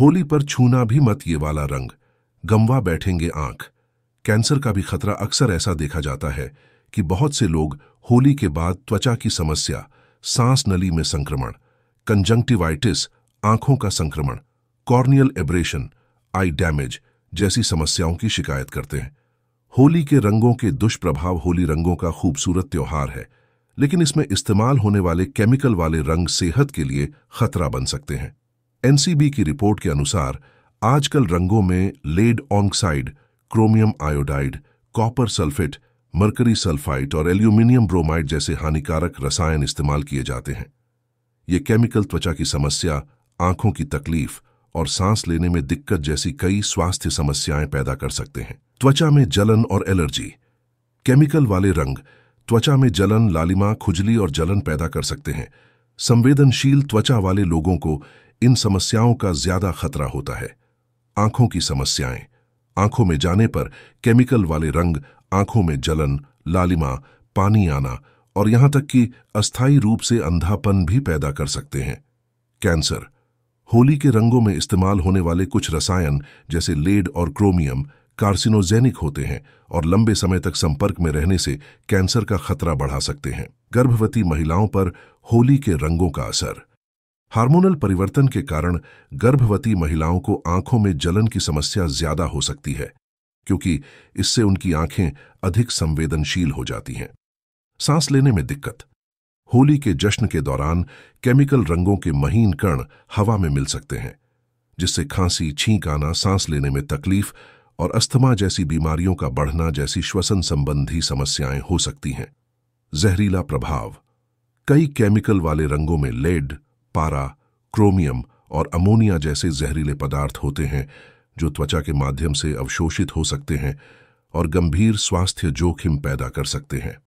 होली पर छूना भी मत ये वाला रंग गमवा बैठेंगे आंख कैंसर का भी खतरा अक्सर ऐसा देखा जाता है कि बहुत से लोग होली के बाद त्वचा की समस्या सांस नली में संक्रमण कंजंक्टिवाइटिस आंखों का संक्रमण कॉर्नियल एब्रेशन आई डैमेज जैसी समस्याओं की शिकायत करते हैं होली के रंगों के दुष्प्रभाव होली रंगों का खूबसूरत त्यौहार है लेकिन इसमें इस्तेमाल होने वाले केमिकल वाले रंग सेहत के लिए खतरा बन सकते हैं एनसीबी की रिपोर्ट के अनुसार आजकल रंगों में lead oxide chromium iodide copper sulphate mercury sulphide और एल्यूमिनियम ब्रोमाइड जैसे हानिकारक रसायन इस्तेमाल किए जाते हैं ये केमिकल त्वचा की समस्या आंखों की तकलीफ और सांस लेने में दिक्कत जैसी कई स्वास्थ्य समस्याएं पैदा कर सकते हैं त्वचा में जलन और एलर्जी केमिकल वाले रंग त्वचा में जलन लालिमा खुजली और जलन पैदा कर सकते हैं संवेदनशील त्वचा वाले लोगों को इन समस्याओं का ज्यादा खतरा होता है आंखों की समस्याएं आंखों में जाने पर केमिकल वाले रंग आंखों में जलन लालिमा पानी आना और यहां तक कि अस्थायी रूप से अंधापन भी पैदा कर सकते हैं कैंसर होली के रंगों में इस्तेमाल होने वाले कुछ रसायन जैसे लेड और क्रोमियम कार्सिनोजेनिक होते हैं और लंबे समय तक संपर्क में रहने से कैंसर का खतरा बढ़ा सकते हैं गर्भवती महिलाओं पर होली के रंगों का असर हार्मोनल परिवर्तन के कारण गर्भवती महिलाओं को आंखों में जलन की समस्या ज्यादा हो सकती है क्योंकि इससे उनकी आंखें अधिक संवेदनशील हो जाती हैं सांस लेने में दिक्कत होली के जश्न के दौरान केमिकल रंगों के महीन कण हवा में मिल सकते हैं जिससे खांसी छींक आना सांस लेने में तकलीफ और अस्थमा जैसी बीमारियों का बढ़ना जैसी श्वसन संबंधी समस्याएं हो सकती हैं जहरीला प्रभाव कई केमिकल वाले रंगों में लेड पारा क्रोमियम और अमोनिया जैसे जहरीले पदार्थ होते हैं जो त्वचा के माध्यम से अवशोषित हो सकते हैं और गंभीर स्वास्थ्य जोखिम पैदा कर सकते हैं